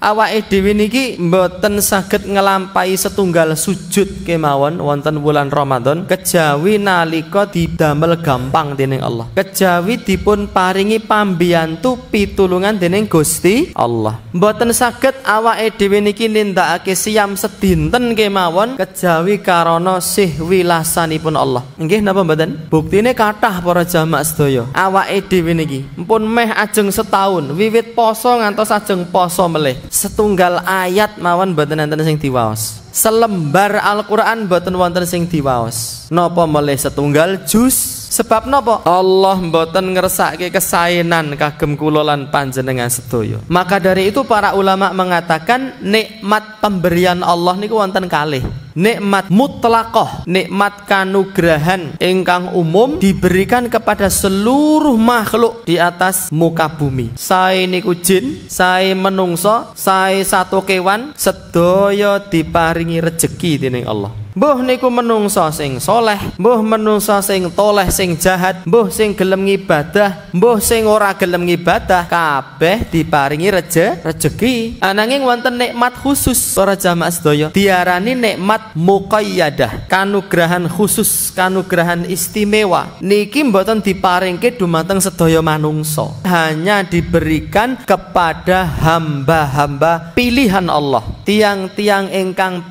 awake dhewe niki mboten saged ngelampahi setunggal sujud kemawon wonten wulan Ramadan kejawi nalika didamel gampang dening Allah kejawi dipun paringi pambiyantu pitulungan dening Gusti Allah mboten saged awake dhewe niki nindakake siam sedinten kemawon kejawi karana sih wilasanipun Allah nggih napa mboten buktine kathah para jamaah sedaya awake dhewe niki pun meh ajeng setahun wiwit poso ngantos ajeng poso meleh setunggal ayat mawon boten enten sing diwaos selembar Al-Qur'an boten wonten sing diwaos napa melih setunggal juz sebab napa Allah boten ngersake kesaenan kagem kula lan panjenengan sedaya maka dari itu para ulama mengatakan nikmat pemberian Allah niku wonten kalih nikmat mutlakoh nikmat kanugrahan ingkang umum diberikan kepada seluruh makhluk di atas muka bumi Saya niku jin sae menungso saya satu kewan sedoyo diparingi rejeki dening Allah Mbuh niku menungsa sing soleh, mbuh menungsa sing toleh sing jahat, mbuh sing gelem ngibadah, mbuh sing ora gelem ngibadah, kabeh diparingi reje rejeki. Ananging ah, wonten nikmat khusus para jamaah sedaya diarani nikmat muqayyadah, kanugrahan khusus, kanugrahan istimewa. Niki mboten diparingke dumateng sedaya manungsa. Hanya diberikan kepada hamba-hamba pilihan Allah. Tiang-tiang ingkang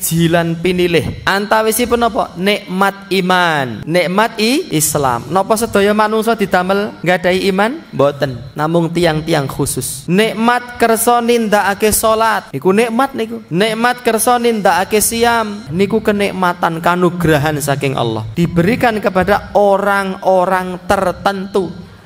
jilan pinil pilih antawisipun apa nikmat iman nikmat i Islam napa sedaya manungsa didamel nggadahi iman boten namung tiang-tiang khusus nikmat kersa nindakake salat niku nikmat niku nikmat kersa nindakake siam niku kenikmatan kanugrahan saking Allah diberikan kepada orang-orang tertentu